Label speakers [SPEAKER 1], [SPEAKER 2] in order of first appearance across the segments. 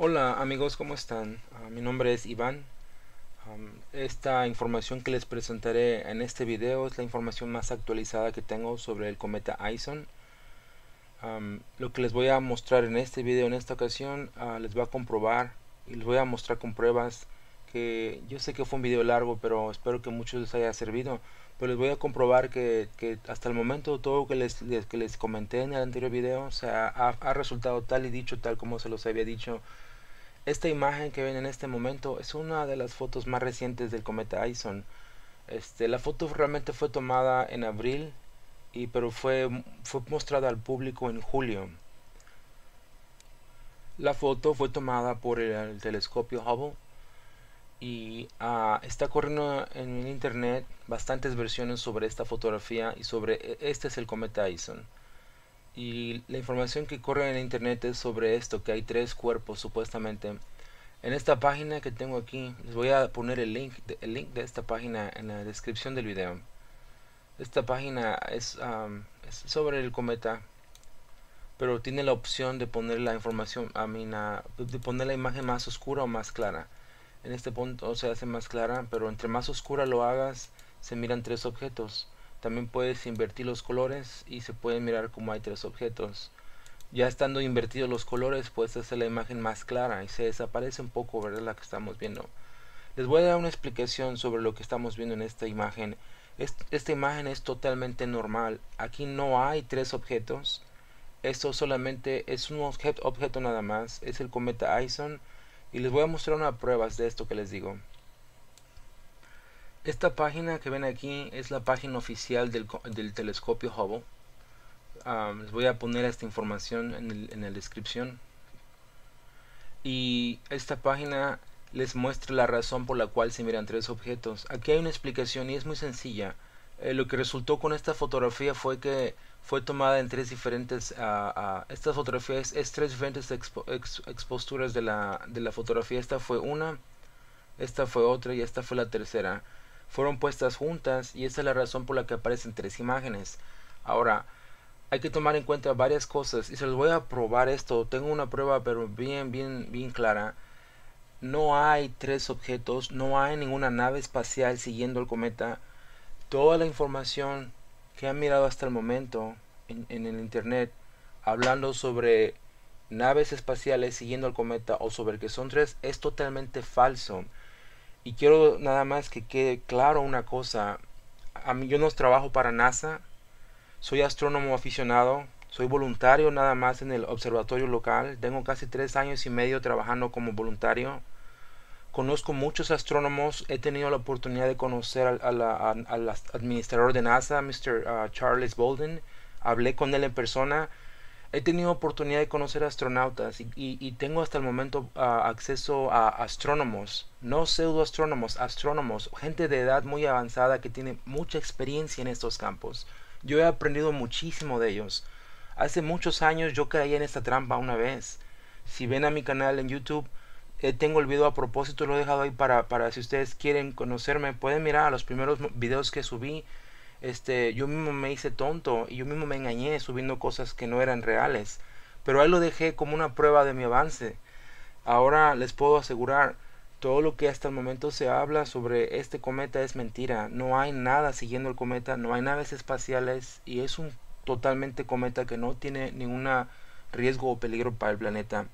[SPEAKER 1] Hola amigos, ¿cómo están? Ah, mi nombre es Iván. esta información que les presentaré en este video es la información más actualizada que tengo sobre el cometa Ison. lo que les voy a mostrar en este video, en esta ocasión, ah, les voy a comprobar y les voy a mostrar con pruebas que yo sé que fue un video largo, pero espero que muchos les haya servido. Pero les voy a comprobar que, hasta el momento todo lo que les, que les comenté en el anterior video o sea, ha, ha resultado tal y dicho tal como se los había dicho esta imagen que ven en este momento es una de las fotos más recientes del cometa Ison. Este, la foto realmente fue tomada en abril, y, pero fue, fue mostrada al público en julio. La foto fue tomada por el, telescopio Hubble y ah, está corriendo en internet bastantes versiones sobre esta fotografía y sobre e, este es el cometa Ison y la información que corre en internet es sobre esto, que hay tres cuerpos supuestamente. En esta página que tengo aquí, les voy a poner el link, el link de esta página en la descripción del video. Esta página es, sobre el cometa, pero tiene la opción de poner la información, de poner la imagen más oscura o más clara. En este punto se hace más clara, pero entre más oscura lo hagas, se miran tres objetos. También puedes invertir los colores y se pueden mirar como hay tres objetos. Ya estando invertidos los colores puedes hacer la imagen más clara y se desaparece un poco, ¿verdad? La que estamos viendo. Les voy a dar una explicación sobre lo que estamos viendo en esta imagen. esta imagen es totalmente normal. Aquí no hay tres objetos. Esto solamente es un objeto, objeto nada más. Es el cometa Ison. Y les voy a mostrar unas pruebas de esto que les digo. Esta página que ven aquí es la página oficial del, telescopio Hubble. les voy a poner esta información en, la descripción. Y esta página les muestra la razón por la cual se miran tres objetos. Aquí hay una explicación y es muy sencilla. Eh, lo que resultó con esta fotografía fue que fue tomada en tres diferentes... Uh, esta fotografía es, tres diferentes de la fotografía. Esta fue una, esta fue otra y esta fue la tercera fueron puestas juntas y esa es la razón por la que aparecen tres imágenes. Ahora, hay que tomar en cuenta varias cosas y se los voy a probar esto. Tengo una prueba pero bien, bien, bien clara. No hay tres objetos, no hay ninguna nave espacial siguiendo el cometa. Toda la información que han mirado hasta el momento en, el Internet hablando sobre naves espaciales siguiendo el cometa o sobre que son tres es totalmente falso. Y quiero nada más que quede claro una cosa. A mí, yo no trabajo para NASA. Soy astrónomo aficionado. Soy voluntario nada más en el observatorio local. Tengo casi tres años y medio trabajando como voluntario. Conozco muchos astrónomos. He tenido la oportunidad de conocer al, administrador de NASA, Mr. Ah, Charles Bolden. Hablé con él en persona he tenido oportunidad de conocer astronautas y, tengo hasta el momento ah, acceso a astrónomos, no pseudoastrónomos, astrónomos, gente de edad muy avanzada que tiene mucha experiencia en estos campos. Yo he aprendido muchísimo de ellos. Hace muchos años yo caí en esta trampa una vez. Si ven a mi canal en YouTube, eh, tengo el video a propósito, lo he dejado ahí para, para si ustedes quieren conocerme, pueden mirar a los primeros videos que subí este, yo mismo me hice tonto y yo mismo me engañé subiendo cosas que no eran reales. Pero ahí lo dejé como una prueba de mi avance. Ahora les puedo asegurar, todo lo que hasta el momento se habla sobre este cometa es mentira. No hay nada siguiendo el cometa, no hay naves espaciales y es un totalmente cometa que no tiene ningún riesgo o peligro para el planeta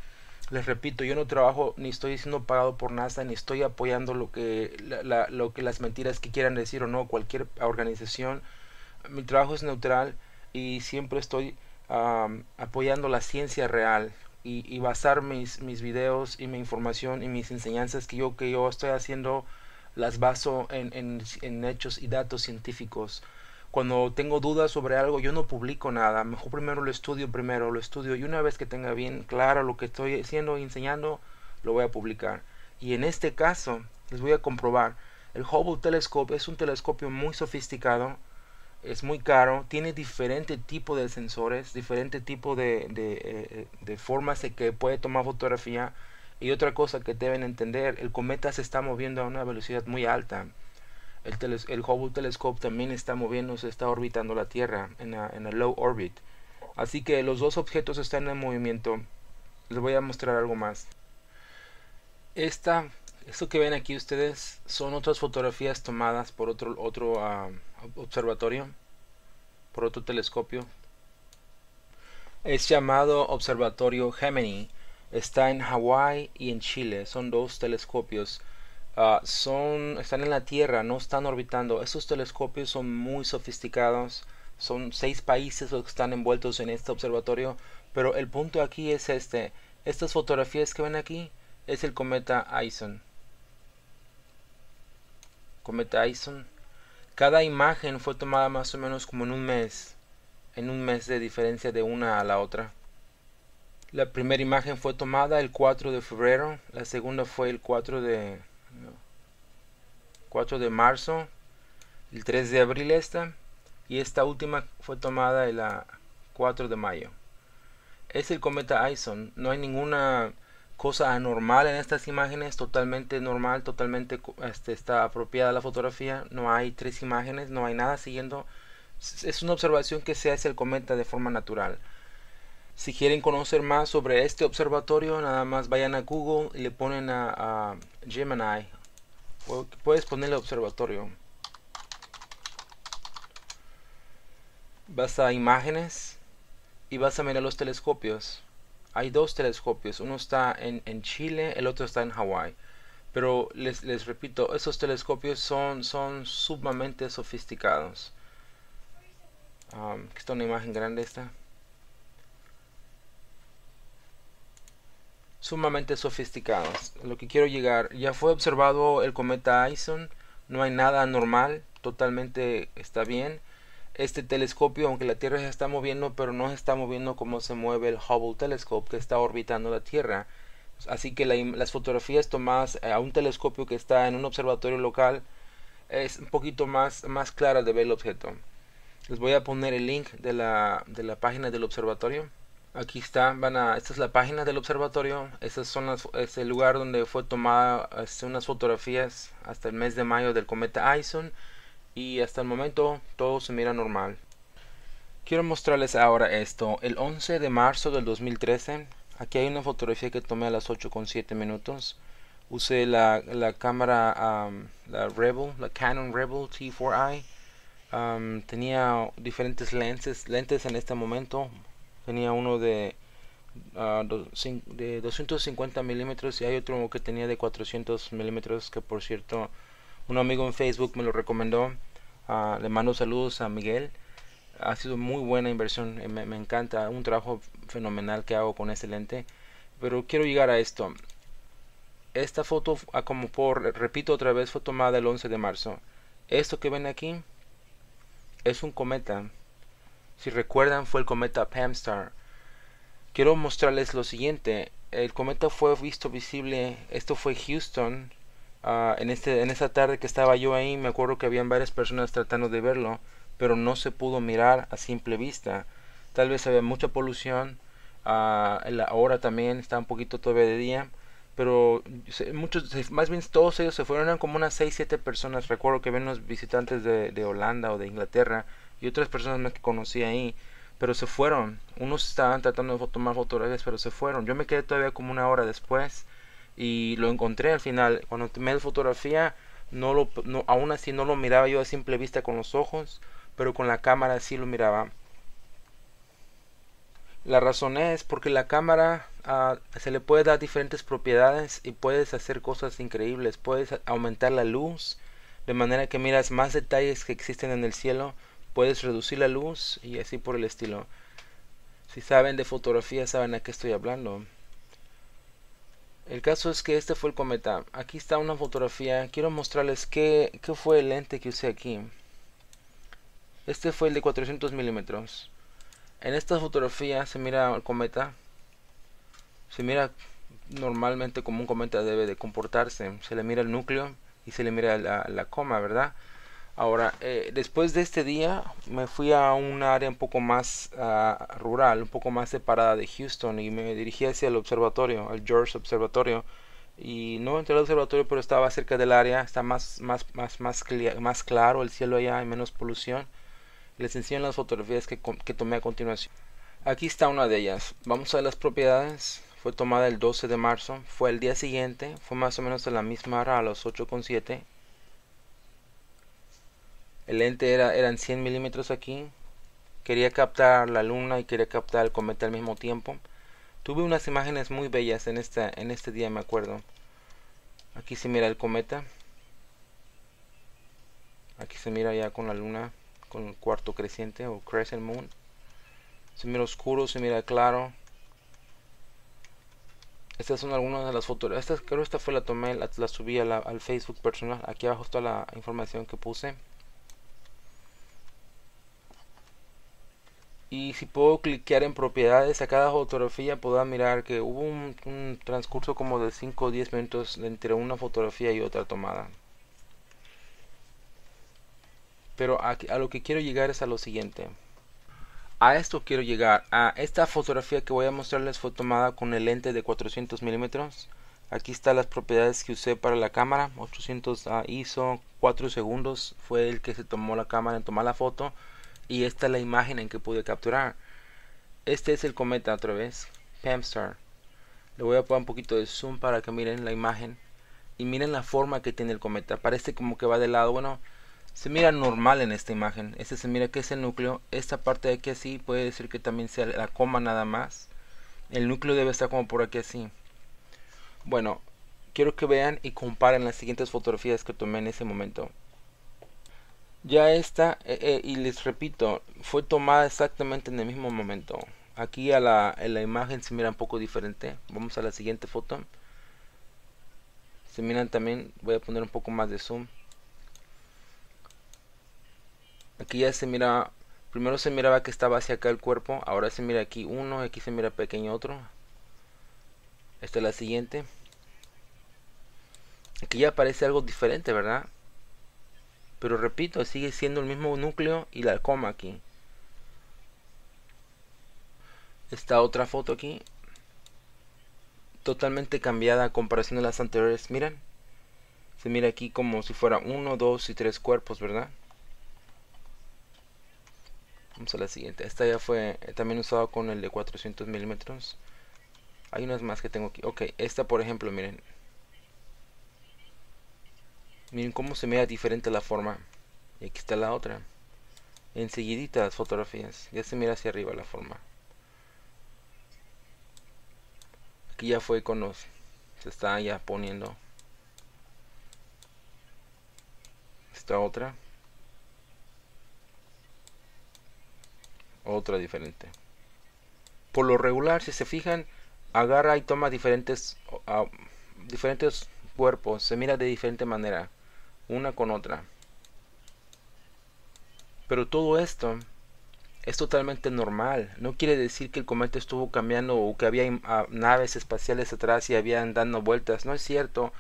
[SPEAKER 1] les repito, yo no trabajo ni estoy siendo pagado por NASA, ni estoy apoyando lo que, lo que las mentiras que quieran decir o no, cualquier organización. Mi trabajo es neutral y siempre estoy apoyando la ciencia real y, basar mis, mis videos y mi información y mis enseñanzas que yo, que yo estoy haciendo, las baso en hechos y datos científicos. Cuando tengo dudas sobre algo, yo no publico nada. Mejor primero lo estudio, primero lo estudio. Y una vez que tenga bien claro lo que estoy haciendo y enseñando, lo voy a publicar. Y en este caso, les voy a comprobar. El Hubble Telescope es un telescopio muy sofisticado. Es muy caro. Tiene diferente tipo de sensores, diferente tipo de, de, eh, eh, de formas de que puede tomar fotografía. Y otra cosa que deben entender, el cometa se está moviendo a una velocidad muy alta. El, Hubble Telescope también está moviéndose, está orbitando la Tierra en el low orbit. Así que los dos objetos están en movimiento. Les voy a mostrar algo más. Esta, esto que ven aquí ustedes son otras fotografías tomadas por otro, otro ah, observatorio, por otro telescopio. Es llamado Observatorio Gemini. Está en Hawái y en Chile. Son dos telescopios Ah, son, están en la Tierra, no están orbitando. Estos telescopios son muy sofisticados. Son seis países los que están envueltos en este observatorio. Pero el punto aquí es este. Estas fotografías que ven aquí es el cometa Ison. Cometa Ison. Cada imagen fue tomada más o menos como en un mes. En un mes de diferencia de una a la otra. La primera imagen fue tomada el 4 de febrero, la segunda fue el 4 de 4 de marzo, el 3 de abril esta, y esta última fue tomada el 4 ah, de mayo. Es el cometa Ison, no hay ninguna cosa anormal en estas imágenes, totalmente normal, totalmente este, está apropiada la fotografía, no hay tres imágenes, no hay nada siguiendo. Es una observación que se hace el cometa de forma natural. Si quieren conocer más sobre este observatorio, nada más vayan a Google y le ponen a Gemini Puedes ponerle observatorio. Vas a imágenes y vas a mirar los telescopios. Hay dos telescopios. Uno está en, Chile, el otro está en Hawaii Pero les, repito, esos telescopios son, son sumamente sofisticados. Ah, una imagen grande esta. sumamente sofisticados. Lo que quiero llegar, ya fue observado el cometa Ison, no hay nada anormal, totalmente está bien. Este telescopio, aunque la Tierra se está moviendo, pero no se está moviendo como se mueve el Hubble Telescope que está orbitando la Tierra. Así que las fotografías tomadas a un telescopio que está en un observatorio local es un poquito más, más clara de ver el objeto. Les voy a poner el link de la, de la página del observatorio. Aquí está, esta es la página del observatorio. este es el lugar donde fue tomada este, unas fotografías hasta el mes de mayo del cometa Ison y hasta el momento todo se mira normal. Quiero mostrarles ahora esto. El 11 de marzo del 2013, aquí hay una fotografía que tomé a las 8.7 minutos. Usé la, cámara, la Rebel, la Canon Rebel T4i. tenía diferentes lentes, lentes en este momento, tenía uno de, ah, de 250 milímetros y hay otro que tenía de 400 milímetros que por cierto un amigo en Facebook me lo recomendó. Ah, le mando saludos a Miguel. Ha sido muy buena inversión, eh, me, me, encanta, un trabajo fenomenal que hago con este lente. Pero quiero llegar a esto. Esta foto, ah, como por, repito otra vez, fue tomada el 11 de marzo. Esto que ven aquí es un cometa si recuerdan, fue el cometa Pamstar. Quiero mostrarles lo siguiente. El cometa fue visto visible, esto fue Houston. Ah, en, este, en esa tarde que estaba yo ahí, me acuerdo que habían varias personas tratando de verlo, pero no se pudo mirar a simple vista. Tal vez había mucha polución, Ahora ah, también está un poquito todavía de día pero muchos, más bien todos ellos se fueron, eran como unas 6, 7 personas, recuerdo que ven los visitantes de Holanda o de Inglaterra, y otras personas que conocí ahí, pero se fueron. Unos estaban tratando de tomar fotografías, pero se fueron. Yo me quedé todavía como una hora después y lo encontré al final. Cuando tomé la fotografía, no lo, aún así no lo miraba yo a simple vista con los ojos, pero con la cámara sí lo miraba. La razón es porque la cámara ah, se le puede dar diferentes propiedades y puedes hacer cosas increíbles. Puedes aumentar la luz de manera que miras más detalles que existen en el cielo puedes reducir la luz y así por el estilo. Si saben de fotografía saben a qué estoy hablando. El caso es que este fue el cometa. Aquí está una fotografía. Quiero mostrarles qué, qué fue el lente que usé aquí. Este fue el de 400 milímetros. En esta fotografía se mira el cometa. Se mira normalmente como un cometa debe de comportarse. Se le mira el núcleo y se le mira la coma, ¿verdad? Ahora, eh, después de este día me fui a un área un poco más ah, rural, un poco más separada de Houston y me dirigí hacia el observatorio, el George Observatorio. Y no entré al observatorio, pero estaba cerca del área, está más, más, más, más, claro el cielo allá, hay menos polución. Les enseño las fotografías que, tomé a continuación. Aquí está una de ellas. Vamos a ver las propiedades. Fue tomada el 12 de marzo, fue el día siguiente, fue más o menos a la misma hora, a las 8.7 el lente era, eran 100 milímetros aquí. Quería captar la luna y quería captar el cometa al mismo tiempo. Tuve unas imágenes muy bellas en, esta, en este día, me acuerdo. Aquí se mira el cometa. Aquí se mira ya con la luna, con el cuarto creciente o crescent moon. Se mira oscuro, se mira claro. Estas son algunas de las fotos. Esta, creo esta fue la tomé, la, subí al Facebook personal. Aquí abajo está la información que puse. y si puedo cliquear en propiedades a cada fotografía puedo mirar que hubo un, transcurso como de 5 o 10 minutos entre una fotografía y otra tomada pero a, a lo que quiero llegar es a lo siguiente a esto quiero llegar a esta fotografía que voy a mostrarles fue tomada con el lente de 400 milímetros aquí están las propiedades que usé para la cámara 800 ISO 4 segundos fue el que se tomó la cámara en tomar la foto y esta es la imagen en que pude capturar. Este es el cometa otra vez, Pamstar. Le voy a poner un poquito de zoom para que miren la imagen y miren la forma que tiene el cometa. Parece como que va de lado, bueno, se mira normal en esta imagen. Este se mira que es el núcleo, esta parte de aquí así puede decir que también sea la coma nada más. El núcleo debe estar como por aquí así. Bueno, quiero que vean y comparen las siguientes fotografías que tomé en ese momento. Ya esta, eh, eh, y les repito, fue tomada exactamente en el mismo momento. Aquí a la, en la imagen se mira un poco diferente. Vamos a la siguiente foto. Se miran también, voy a poner un poco más de zoom. Aquí ya se mira, primero se miraba que estaba hacia acá el cuerpo, ahora se mira aquí uno, aquí se mira pequeño otro. Esta es la siguiente. Aquí ya aparece algo diferente, ¿verdad? Pero repito, sigue siendo el mismo núcleo y la coma aquí. Esta otra foto aquí. Totalmente cambiada a comparación de las anteriores. Miren. Se mira aquí como si fuera uno, dos y tres cuerpos, ¿verdad? Vamos a la siguiente. Esta ya fue eh, también usado con el de 400 milímetros. Hay unas más que tengo aquí. Ok, esta por ejemplo, miren. Miren cómo se mira diferente la forma. Y aquí está la otra. Enseguidita las fotografías. Ya se mira hacia arriba la forma. Aquí ya fue con los... Se está ya poniendo. Esta otra. Otra diferente. Por lo regular, si se fijan, agarra y toma diferentes... Ah, diferentes cuerpos. Se mira de diferente manera una con otra. Pero todo esto es totalmente normal. No quiere decir que el cometa estuvo cambiando o que había ah, naves espaciales atrás y habían dando vueltas. No es cierto.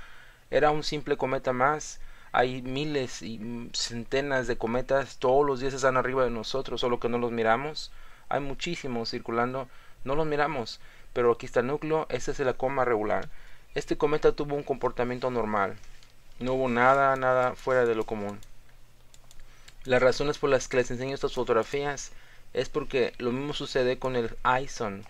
[SPEAKER 1] Era un simple cometa más. Hay miles y centenas de cometas. Todos los días están arriba de nosotros, solo que no los miramos. Hay muchísimos circulando. No los miramos. Pero aquí está el núcleo. Esa es la coma regular. Este cometa tuvo un comportamiento normal. No hubo nada, nada fuera de lo común. Las razones por las que les enseño estas fotografías es porque lo mismo sucede con el ISON.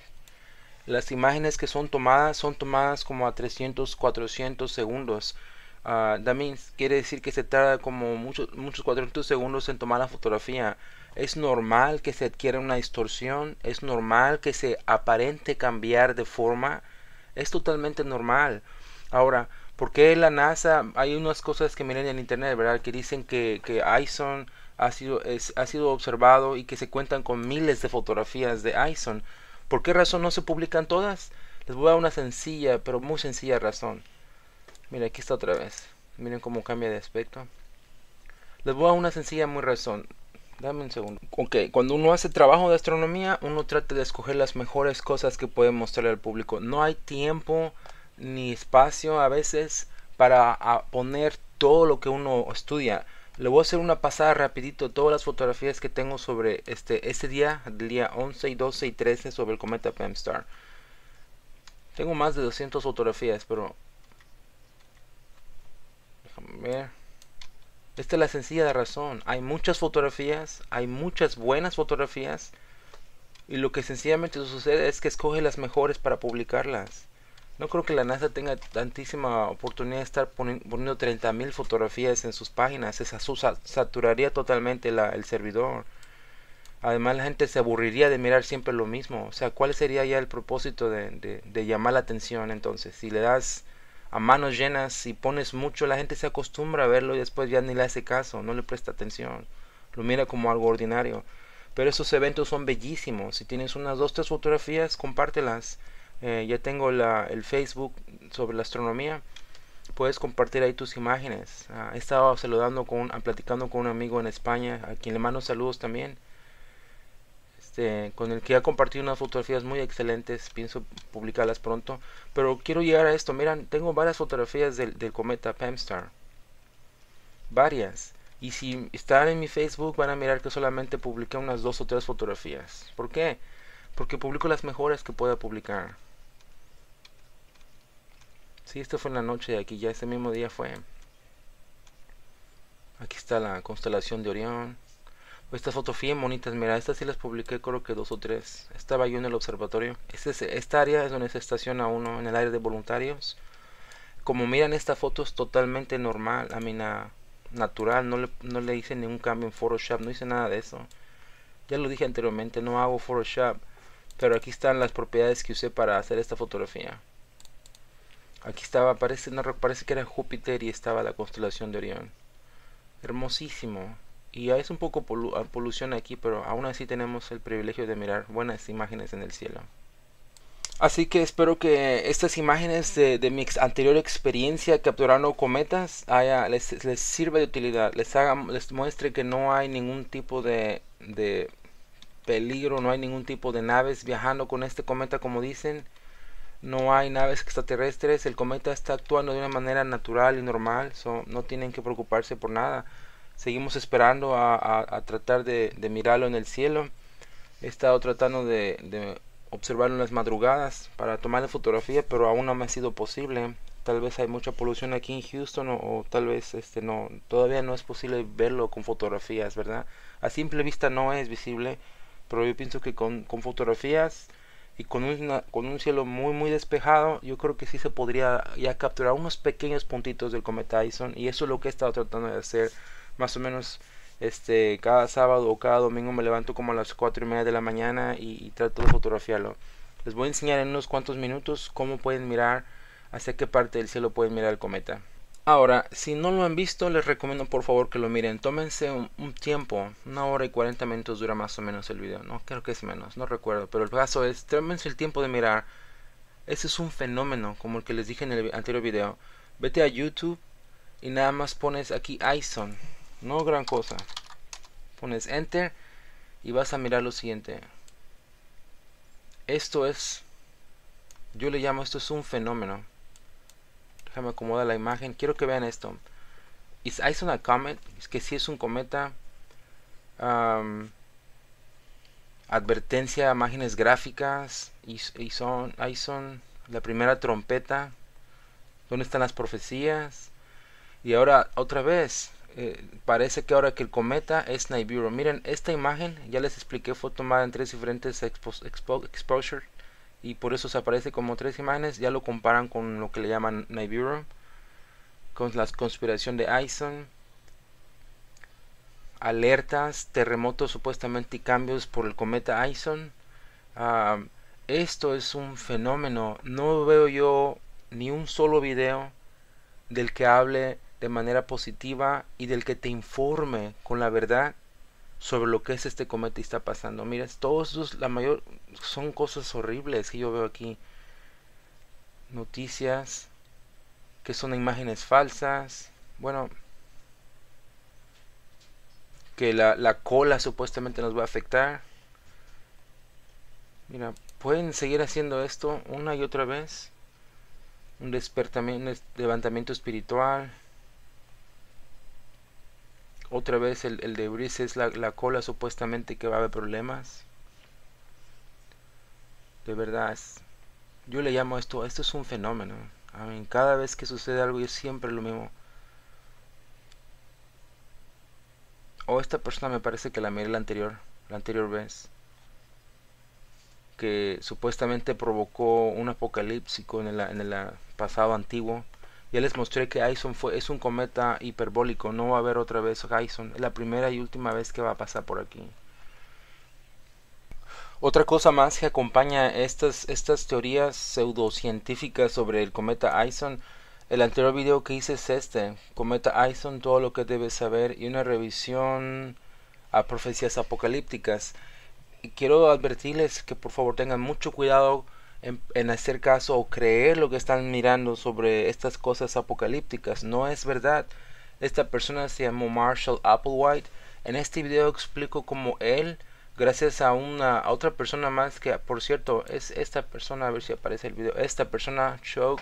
[SPEAKER 1] Las imágenes que son tomadas son tomadas como a 300, 400 segundos. Ah, también quiere decir que se tarda como muchos, muchos 400 segundos en tomar la fotografía. Es normal que se adquiera una distorsión, es normal que se aparente cambiar de forma, es totalmente normal. Ahora, porque la NASA? Hay unas cosas que miren en internet, ¿verdad? Que dicen que, que ISON ha sido, ha sido observado y que se cuentan con miles de fotografías de ISON. ¿Por qué razón no se publican todas? Les voy a dar una sencilla, pero muy sencilla razón. Mira, aquí está otra vez. Miren cómo cambia de aspecto. Les voy a dar una sencilla muy razón. Dame un segundo. Ok, cuando uno hace trabajo de astronomía, uno trata de escoger las mejores cosas que puede mostrarle al público. No hay tiempo ni espacio a veces para poner todo lo que uno estudia. Le voy a hacer una pasada rapidito todas las fotografías que tengo sobre este, este día, del día 11 y 12 y 13 sobre el cometa Pemstar. Tengo más de 200 fotografías, pero... Déjame ver. Esta es la sencilla razón. Hay muchas fotografías, hay muchas buenas fotografías. Y lo que sencillamente sucede es que escoge las mejores para publicarlas. No creo que la NASA tenga tantísima oportunidad de estar poniendo 30.000 fotografías en sus páginas. Esa saturaría totalmente el servidor. Además la gente se aburriría de mirar siempre lo mismo. O sea, ¿cuál sería ya el propósito de, llamar la atención entonces? Si le das a manos llenas y si pones mucho, la gente se acostumbra a verlo y después ya ni le hace caso, no le presta atención. Lo mira como algo ordinario. Pero esos eventos son bellísimos. Si tienes unas dos, tres fotografías, compártelas eh, ya tengo el Facebook sobre la astronomía puedes compartir ahí tus imágenes ah, he estado saludando con platicando con un amigo en España a quien le mando saludos también este, con el que ha compartido unas fotografías muy excelentes pienso publicarlas pronto pero quiero llegar a esto miran tengo varias fotografías del, cometa Pemstar varias y si están en mi Facebook van a mirar que solamente publiqué unas dos o tres fotografías. ¿Por qué? Porque publico las mejores que pueda publicar. Sí, esto fue en la noche de aquí, ya ese mismo día fue. Aquí está la constelación de Orión. Estas fotos bien bonitas, mira, estas sí las publiqué creo que dos o tres. Estaba yo en el observatorio. Este esta área es donde se estaciona uno en el área de voluntarios. Como miran, esta foto es totalmente normal, a mí natural. No le, no le hice ningún cambio en Photoshop, no hice nada de eso. Ya lo dije anteriormente, no hago Photoshop. Pero aquí están las propiedades que usé para hacer esta fotografía. Aquí estaba, parece, no, parece que era Júpiter y estaba la constelación de Orión. Hermosísimo. Y es un poco de ah, polución aquí, pero aún así tenemos el privilegio de mirar buenas imágenes en el cielo. Así que espero que estas imágenes de, mi anterior experiencia capturando cometas les, les, sirva de utilidad, les, haga, les muestre que no hay ningún tipo de, de peligro, no hay ningún tipo de naves viajando con este cometa como dicen no hay naves extraterrestres, el cometa está actuando de una manera natural y normal, no tienen que preocuparse por nada. Seguimos esperando a, tratar de, mirarlo en el cielo. He estado tratando de, de, observarlo en las madrugadas para la fotografía, pero aún no me ha sido posible. Tal vez hay mucha polución aquí en Houston o, tal vez este no todavía no es posible verlo con fotografías, ¿verdad? A simple vista no es visible, pero yo pienso que con fotografías y con, una, con un cielo muy muy despejado, yo creo que sí se podría ya capturar unos pequeños puntitos del cometa Dyson y eso es lo que he estado tratando de hacer más o menos este cada sábado o cada domingo me levanto como a las 4 y media de la mañana y, y trato de fotografiarlo. Les voy a enseñar en unos cuantos minutos cómo pueden mirar hacia qué parte del cielo pueden mirar el cometa. Ahora, si no lo han visto, les recomiendo por favor que lo miren. Tómense un, tiempo, una hora y 40 minutos dura más o menos el video. No, creo que es menos, no recuerdo. Pero el caso es, tómense el tiempo de mirar. Ese es un fenómeno, como el que les dije en el anterior video. Vete a YouTube y nada más pones aquí ISON. No gran cosa. Pones Enter y vas a mirar lo siguiente. Esto es, yo le llamo, esto es un fenómeno déjame acomoda la imagen, quiero que vean esto. Is a Comet, es que si es un cometa. advertencia, imágenes gráficas, Ison, son la primera trompeta, ¿dónde están las profecías? Y ahora otra vez, eh, parece que ahora que el cometa es Nibiru. Miren, esta imagen ya les expliqué, fue tomada en tres diferentes exposures y por eso se aparece como tres imágenes. Ya lo comparan con lo que le llaman Nibiru, con la conspiración de Ison, alertas, terremotos supuestamente y cambios por el cometa Ison. Ah, esto es un fenómeno. No veo yo ni un solo video del que hable de manera positiva y del que te informe con la verdad sobre lo que es este cometa y está pasando. Mira, todos la mayor, son cosas horribles que yo veo aquí. Noticias, que son imágenes falsas. Bueno, que la, la, cola supuestamente nos va a afectar. Mira, pueden seguir haciendo esto una y otra vez. Un despertamiento, un levantamiento espiritual otra vez el, de debris es la, cola supuestamente que va a haber problemas. De verdad, yo le llamo esto, esto es un fenómeno. A mí, cada vez que sucede algo es siempre lo mismo. O esta persona me parece que la miré la anterior, la anterior vez. Que supuestamente provocó un apocalipsis en el, en el pasado antiguo ya les mostré que Ison fue, es un cometa hiperbólico, no va a haber otra vez Ison, es la primera y última vez que va a pasar por aquí. Otra cosa más que acompaña estas, estas teorías pseudocientíficas sobre el cometa Ison, el anterior video que hice es este, cometa Ison, todo lo que debes saber y una revisión a profecías apocalípticas. quiero advertirles que por favor tengan mucho cuidado en, hacer caso o creer lo que están mirando sobre estas cosas apocalípticas. No es verdad. Esta persona se llamó Marshall Applewhite. En este video explico cómo él, gracias a una otra persona más que, por cierto, es esta persona, a ver si aparece el video. Esta persona, Chuck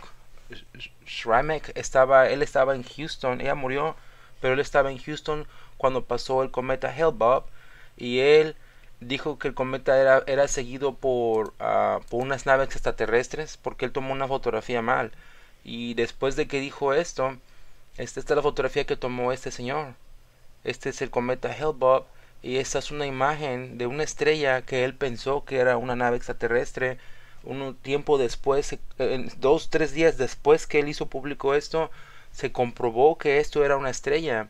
[SPEAKER 1] estaba, él estaba en Houston. Ella murió, pero él estaba en Houston cuando pasó el cometa Hellbob y él dijo que el cometa era, era seguido por, ah, por unas naves extraterrestres porque él tomó una fotografía mal. Y después de que dijo esto, este, esta, es la fotografía que tomó este señor. Este es el cometa Hellbob y esta es una imagen de una estrella que él pensó que era una nave extraterrestre. Un tiempo después, eh, dos, tres días después que él hizo público esto, se comprobó que esto era una estrella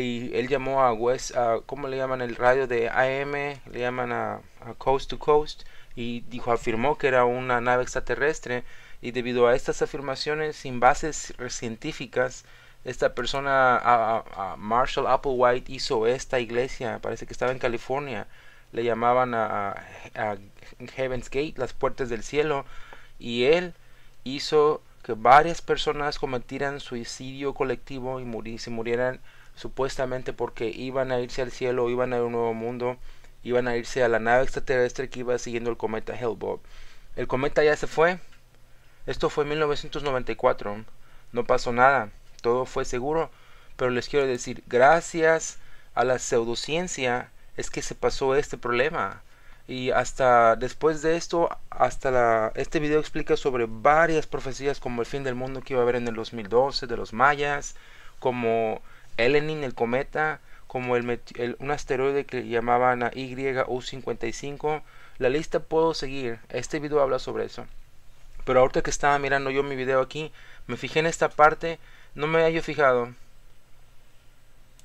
[SPEAKER 1] y él llamó a West, a, ¿cómo le llaman? El radio de AM, le llaman a, Coast to Coast, y dijo, afirmó que era una nave extraterrestre, y debido a estas afirmaciones sin bases científicas, esta persona, Marshall Applewhite, hizo esta iglesia, parece que estaba en California, le llamaban a, Heaven's Gate, las puertas del cielo, y él hizo que varias personas cometieran suicidio colectivo y, y se murieran supuestamente porque iban a irse al cielo, iban a un nuevo mundo, iban a irse a la nave extraterrestre que iba siguiendo el cometa Hellbob. El cometa ya se fue. Esto fue en 1994. No pasó nada. Todo fue seguro. Pero les quiero decir, gracias a la pseudociencia es que se pasó este problema. Y hasta después de esto, hasta la, este video explica sobre varias profecías como el fin del mundo que iba a haber en el 2012 de los mayas, como Elenin, el cometa, como el, un asteroide que llamaban a YU55. La lista puedo seguir, este video habla sobre eso. Pero ahorita que estaba mirando yo mi video aquí, me fijé en esta parte, no me había fijado.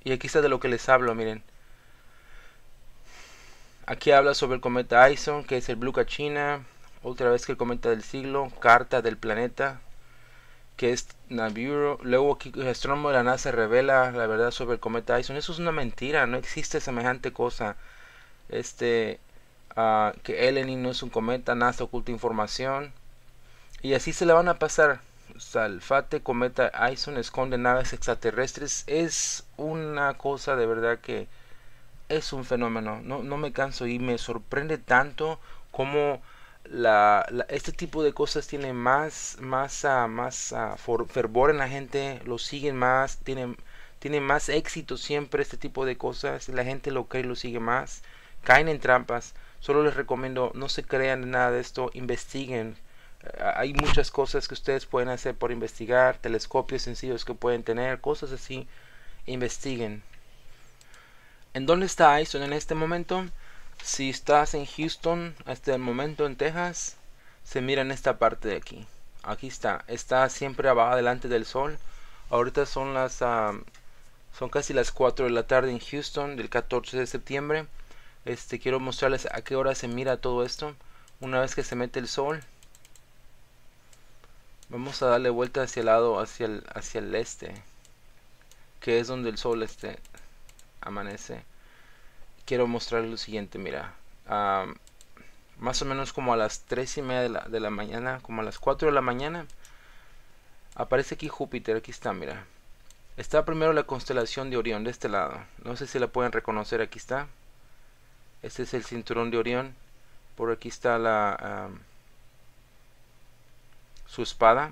[SPEAKER 1] Y aquí está de lo que les hablo, miren. Aquí habla sobre el cometa Ison, que es el Blue Cachina, otra vez que el cometa del siglo, carta del planeta, que es Nibiru. Luego que el astrónomo de la NASA revela la verdad sobre el cometa Dyson. Eso es una mentira, no existe semejante cosa. Este, ah, que Eleni no es un cometa, NASA oculta información. Y así se la van a pasar. Salfate, cometa ISON, esconde naves extraterrestres. Es una cosa de verdad que es un fenómeno. No, no me canso y me sorprende tanto como este tipo de cosas tiene más, más, ah, más ah, fervor en la gente, lo siguen más, tienen, más éxito siempre este tipo de cosas, la gente lo cree y lo sigue más, caen en trampas, solo les recomiendo no se crean nada de esto, investiguen. Ah, hay muchas cosas que ustedes pueden hacer por investigar, telescopios sencillos que pueden tener, cosas así. Investiguen. ¿En dónde está Ison en este momento? Si estás en Houston, hasta el momento en Texas, se mira en esta parte de aquí. Aquí está, está siempre abajo delante del sol. Ahorita son las ah, son casi las 4 de la tarde en Houston del 14 de septiembre. Este quiero mostrarles a qué hora se mira todo esto una vez que se mete el sol. Vamos a darle vuelta hacia el lado hacia el hacia el este, que es donde el sol este amanece quiero mostrar lo siguiente, mira. más o menos como a las 3 y media de la, mañana, como a las 4 de la mañana, aparece aquí Júpiter, aquí está, mira. Está primero la constelación de Orión, de este lado. No sé si la pueden reconocer, aquí está. Este es el cinturón de Orión. Por aquí está la... su espada.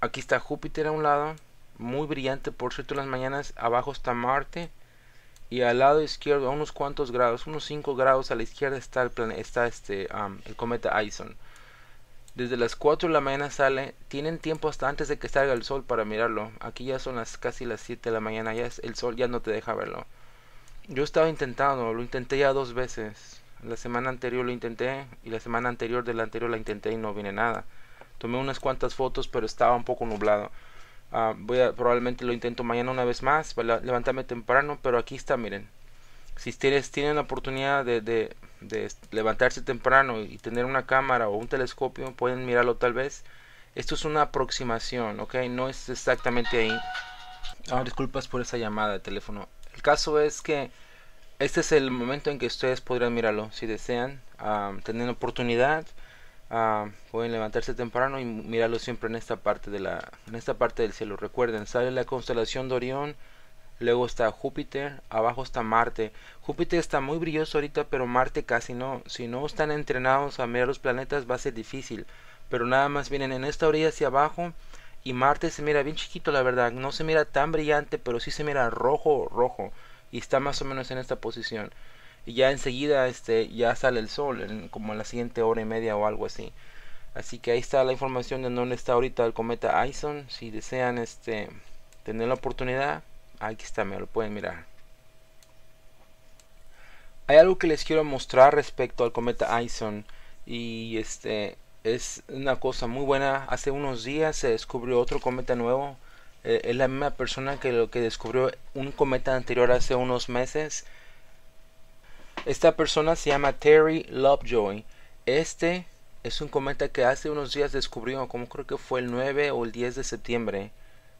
[SPEAKER 1] Aquí está Júpiter a un lado, muy brillante por cierto las mañanas. Abajo está Marte y al lado izquierdo a unos cuantos grados, unos 5 grados a la izquierda está el, planeta, está este, el cometa Ison. Desde las 4 de la mañana sale, tienen tiempo hasta antes de que salga el sol para mirarlo. Aquí ya son las casi las 7 de la mañana, ya es, el sol ya no te deja verlo. Yo estaba intentando, lo intenté ya dos veces. La semana anterior lo intenté y la semana anterior de la anterior la intenté y no viene nada. Tomé unas cuantas fotos pero estaba un poco nublado. Ah, voy a, probablemente lo intento mañana una vez más, para levantarme temprano, pero aquí está, miren. Si ustedes tienen la oportunidad de, de, levantarse temprano y tener una cámara o un telescopio, pueden mirarlo tal vez. Esto es una aproximación, ¿ok? No es exactamente ahí. Ah, disculpas por esa llamada de teléfono. El caso es que este es el momento en que ustedes podrían mirarlo, si desean, ah, tener oportunidad. Ah, pueden levantarse temprano y mirarlo siempre en esta parte de la en esta parte del cielo recuerden sale la constelación de Orión luego está Júpiter abajo está Marte Júpiter está muy brilloso ahorita pero Marte casi no si no están entrenados a mirar los planetas va a ser difícil pero nada más vienen en esta orilla hacia abajo y Marte se mira bien chiquito la verdad no se mira tan brillante pero sí se mira rojo rojo y está más o menos en esta posición y ya enseguida este ya sale el sol en, como en la siguiente hora y media o algo así así que ahí está la información de dónde está ahorita el cometa Ison si desean este tener la oportunidad aquí está me lo pueden mirar hay algo que les quiero mostrar respecto al cometa Ison y este es una cosa muy buena. Hace unos días se descubrió otro cometa nuevo. Eh, es la misma persona que lo que descubrió un cometa anterior hace unos meses. Esta persona se llama Terry Lovejoy. Este es un cometa que hace unos días descubrió, como creo que fue el 9 o el 10 de septiembre.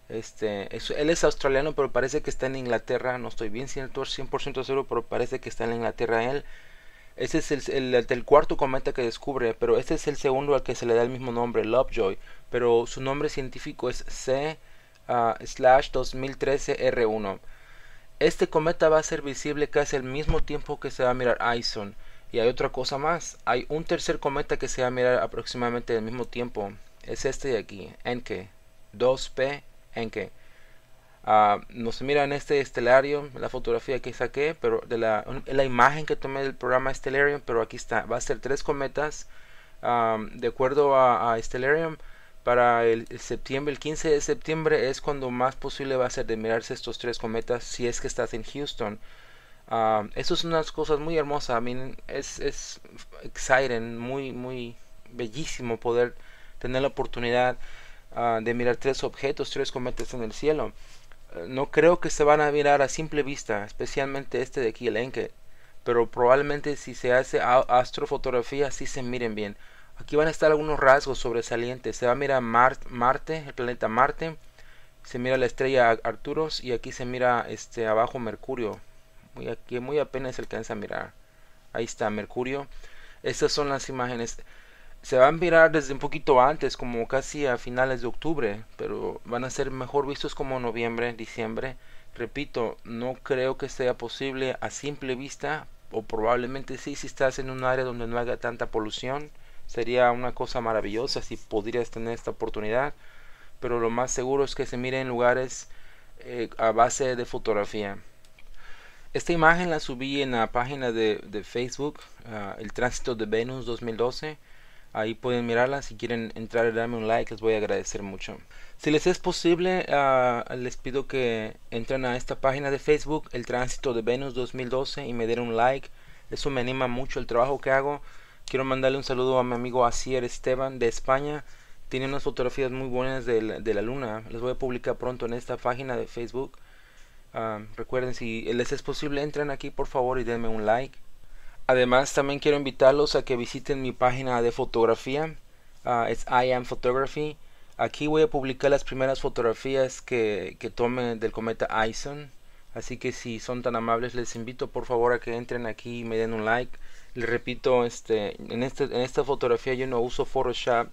[SPEAKER 1] Este, él es australiano, pero parece que está en Inglaterra. No estoy bien 100% seguro, pero parece que está en Inglaterra él. Este es el, cuarto cometa que descubre, pero este es el segundo al que se le da el mismo nombre, Lovejoy. Pero su nombre científico es C 2013 ah, R1. Este cometa va a ser visible casi al mismo tiempo que se va a mirar Ison. Y hay otra cosa más, hay un tercer cometa que se va a mirar aproximadamente al mismo tiempo. Es este de aquí, Enke, 2P Enke ah, nos mira en este Stellarium, la fotografía que saqué, pero de la, imagen que tomé del programa Stellarium, pero aquí está, va a ser tres cometas ah, de acuerdo a Stellarium para el, septiembre, el 15 de septiembre es cuando más posible va a ser de mirarse estos tres cometas si es que estás en Houston. Ah, eso es unas cosas muy hermosas, I es, es exciting, muy, muy bellísimo poder tener la oportunidad ah, de mirar tres objetos, tres cometas en el cielo. Eh, no creo que se van a mirar a simple vista, especialmente este de aquí, el pero probablemente si se hace astrofotografía sí se miren bien. Aquí van a estar algunos rasgos sobresalientes. Se va a mirar Marte, el planeta Marte. Se mira la estrella Arturos y aquí se mira este abajo Mercurio. Muy aquí muy apenas se alcanza a mirar. Ahí está Mercurio. Estas son las imágenes. Se van a mirar desde un poquito antes, como casi a finales de octubre, pero van a ser mejor vistos como noviembre, diciembre. Repito, no creo que sea posible a simple vista, o probablemente sí si estás en un área donde no haya tanta polución Sería una cosa maravillosa si podrías tener esta oportunidad, pero lo más seguro es que se mire en lugares eh, a base de fotografía. Esta imagen la subí en la página de, Facebook, ah, El Tránsito de Venus 2012. Ahí pueden mirarla. Si quieren entrar y darme un like, les voy a agradecer mucho. Si les es posible, ah, les pido que entren a esta página de Facebook, El Tránsito de Venus 2012, y me den un like. Eso me anima mucho el trabajo que hago. Quiero mandarle un saludo a mi amigo Asier Esteban de España. Tiene unas fotografías muy buenas de la, luna. Las voy a publicar pronto en esta página de Facebook. Ah, recuerden, si les es posible, entren aquí por favor y denme un like. Además, también quiero invitarlos a que visiten mi página de fotografía. Ah, es I Am Photography. Aquí voy a publicar las primeras fotografías que, que tome del cometa Ison. Así que si son tan amables, les invito por favor a que entren aquí y me den un like le repito, este, en, este, en esta fotografía yo no uso Photoshop.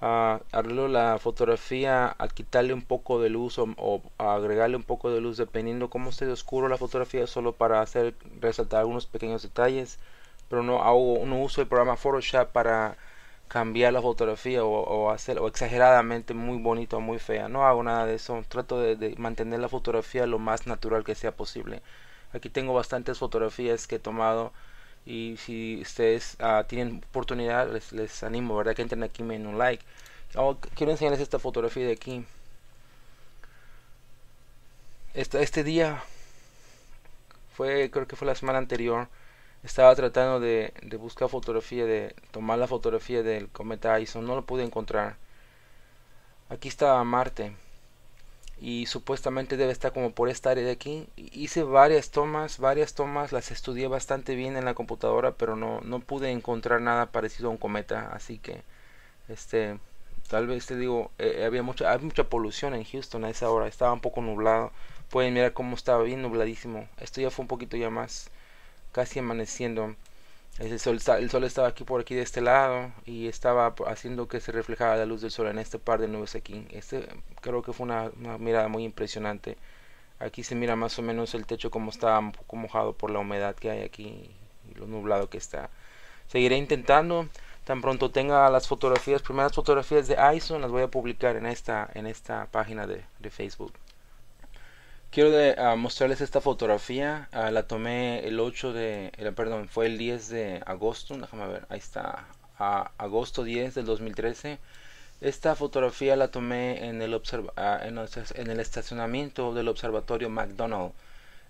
[SPEAKER 1] a ah, arreglo la fotografía al quitarle un poco de luz o, agregarle un poco de luz dependiendo cómo esté oscuro la fotografía solo para hacer resaltar algunos pequeños detalles pero no hago no uso el programa Photoshop para cambiar la fotografía o, o exageradamente muy bonito o muy fea no hago nada de eso trato de mantener la fotografía lo más natural que sea posible aquí tengo bastantes fotografías que he tomado y si ustedes ah, tienen oportunidad les, animo verdad que entren aquí me den un like oh, quiero enseñarles esta fotografía de aquí este, este día fue creo que fue la semana anterior estaba tratando de, buscar fotografía de tomar la fotografía del cometa Ison no lo pude encontrar aquí está Marte y supuestamente debe estar como por esta área de aquí. Hice varias tomas, varias tomas, las estudié bastante bien en la computadora, pero no, no pude encontrar nada parecido a un cometa, así que este tal vez te digo, eh, eh, había mucha, había mucha polución en Houston a esa hora, estaba un poco nublado, pueden mirar cómo estaba bien nubladísimo, esto ya fue un poquito ya más casi amaneciendo el sol, estaba aquí por aquí de este lado y estaba haciendo que se reflejara la luz del sol en este par de nubes aquí. Este creo que fue una, mirada muy impresionante. Aquí se mira más o menos el techo como está un poco mojado por la humedad que hay aquí y lo nublado que está. Seguiré intentando. Tan pronto tenga las fotografías, primeras fotografías de ISO, las voy a publicar en esta, en esta página de Facebook. Quiero ah, mostrarles esta fotografía. Ah, la tomé el 8 de... perdón, fue el 10 de agosto. Déjame ver, ahí está. agosto 10 del 2013. Esta fotografía la tomé ah, en el, estacionamiento del observatorio McDonald.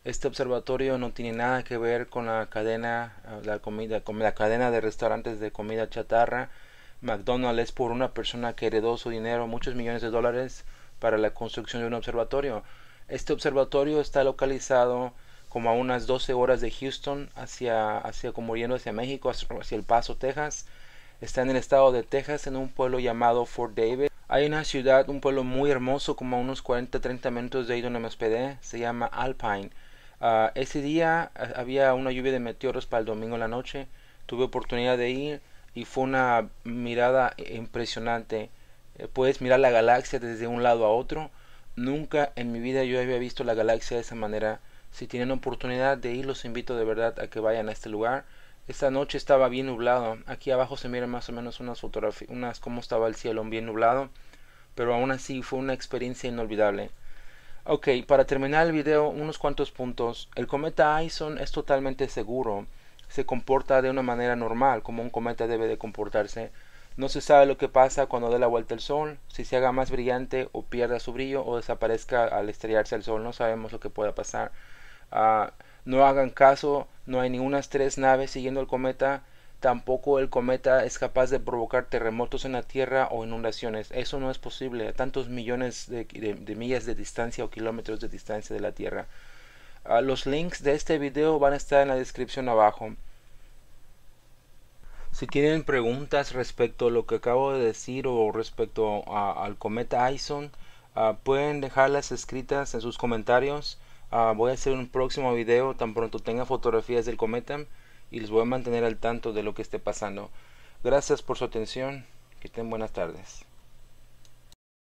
[SPEAKER 1] Este observatorio no tiene nada que ver con la cadena, de restaurantes de comida chatarra. McDonald's es por una persona que heredó su dinero, muchos millones de dólares, para la construcción de un observatorio. Este observatorio está localizado como a unas 12 horas de Houston, hacia, hacia como yendo hacia México, hacia El Paso, Texas. Está en el estado de Texas, en un pueblo llamado Fort David. Hay una ciudad, un pueblo muy hermoso, como a unos 40-30 minutos de ahí donde me hospedé, se llama Alpine. Ah, ese día había una lluvia de meteoros para el domingo en la noche. Tuve oportunidad de ir y fue una mirada impresionante. Eh, puedes mirar la galaxia desde un lado a otro Nunca en mi vida yo había visto la galaxia de esa manera. Si tienen oportunidad de ir, los invito de verdad a que vayan a este lugar. Esta noche estaba bien nublado. Aquí abajo se miran más o menos unas fotografías, unas cómo estaba el cielo bien nublado. Pero aún así fue una experiencia inolvidable. Ok, para terminar el video, unos cuantos puntos. El cometa Ison es totalmente seguro. Se comporta de una manera normal, como un cometa debe de comportarse no se sabe lo que pasa cuando dé la vuelta el sol, si se haga más brillante o pierda su brillo o desaparezca al estrellarse el sol. No sabemos lo que pueda pasar. Ah, no hagan caso, no hay ninguna tres naves siguiendo el cometa. Tampoco el cometa es capaz de provocar terremotos en la Tierra o inundaciones. Eso no es posible a tantos millones de, millas de distancia o kilómetros de distancia de la Tierra. Ah, los links de este video van a estar en la descripción abajo. Si tienen preguntas respecto a lo que acabo de decir o respecto al cometa ISON, ah, pueden dejarlas escritas en sus comentarios. Ah, voy a hacer un próximo video tan pronto tenga fotografías del cometa y les voy a mantener al tanto de lo que esté pasando. Gracias por su atención. Que estén buenas tardes.